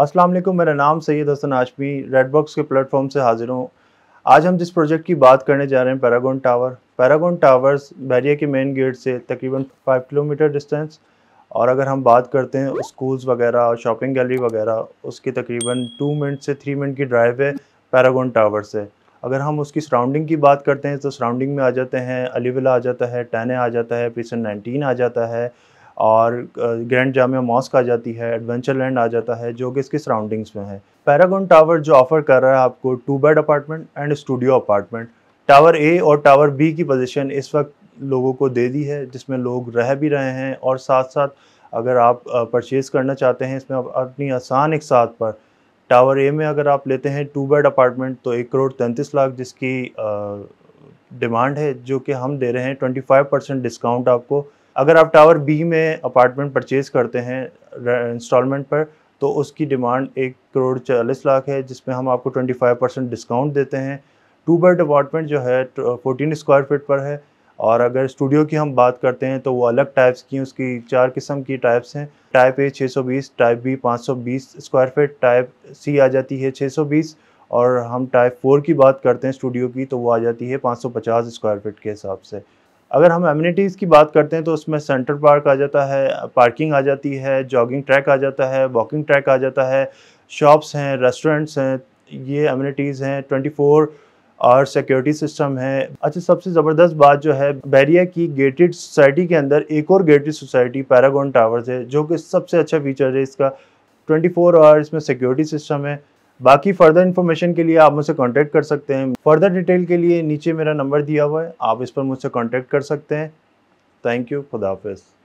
अस्सलाम वालेकुम मेरा नाम सैयद हसन आशमी रेड बॉक्स के प्लेटफॉर्म से हाजिर हूँ आज हम जिस प्रोजेक्ट की बात करने जा रहे हैं पैरागोन टावर पैरागोन टावर्स बैरिया के मेन गेट से तकरीबन फाइव किलोमीटर डिस्टेंस और अगर हम बात करते हैं स्कूल्स वगैरह और शॉपिंग गैलरी वगैरह उसकी तकरीबन टू मिनट से थ्री मिनट की ड्राइव है पैरागोन टावर से अगर हम उसकी सराउंडिंग की बात करते हैं तो सराउंडिंग में आ जाते हैं अलीविला आ जाता है टैने आ जाता है पीसन नाइनटीन आ जाता है और ग्रैंड जामिया मॉस्क आ जाती है एडवेंचर लैंड आ जाता है जो कि इसके सराउंडिंग्स में है पैरागोन टावर जो ऑफर कर रहा है आपको two bed apartment and studio apartment tower A और टावर बी की पोजीशन इस वक्त लोगों को दे दी है जिसमें लोग रह भी रहे हैं और साथ साथ अगर आप परचेज़ करना चाहते हैं इसमें आप अपनी आसान एक साथ पर टावर ए में अगर आप लेते हैं टू बेड अपार्टमेंट तो एक करोड़ तैंतीस लाख जिसकी डिमांड है जो कि हम दे रहे हैं ट्वेंटी फाइव परसेंट डिस्काउंट आपको अगर आप टावर बी में अपार्टमेंट परचेज़ करते हैं इंस्टॉलमेंट पर तो उसकी डिमांड एक करोड़ चालीस लाख है जिसमें हम आपको ट्वेंटी फाइव परसेंट डिस्काउंट देते हैं टू बेड अपार्टमेंट जो है फोर्टीन स्क्वायर फिट पर है और अगर स्टूडियो की हम बात करते हैं तो वो अलग टाइप्स की उसकी चार किस्म की टाइप्स हैं type A 620 type B 520 square feet type C आ जाती है 620 और हम टाइप फोर की बात करते हैं स्टूडियो की तो वो आ जाती है 550 स्क्वायर फीट के हिसाब से अगर हम एमिनिटीज़ की बात करते हैं तो उसमें सेंटर पार्क आ जाता है पार्किंग आ जाती है जॉगिंग ट्रैक आ जाता है वॉकिंग ट्रैक आ जाता है शॉप्स हैं रेस्टोरेंट्स हैं ये एमिनिटीज़ हैं ट्वेंटी फोर और सिक्योरिटी सिस्टम है अच्छा सबसे ज़बरदस्त बात जो है बैरिया की गेटेड सोसाइटी के अंदर एक और गेटेड सोसाइटी पैरागोन टावर्स है जो कि सबसे अच्छा फीचर है इसका 24 फोर आवर्स इसमें सिक्योरिटी सिस्टम है बाकी फर्दर इन्फॉर्मेशन के लिए आप मुझसे कॉन्टैक्ट कर सकते हैं फर्दर डिटेल के लिए नीचे मेरा नंबर दिया हुआ है आप इस पर मुझसे कॉन्टैक्ट कर सकते हैं थैंक यू खुदाफिज़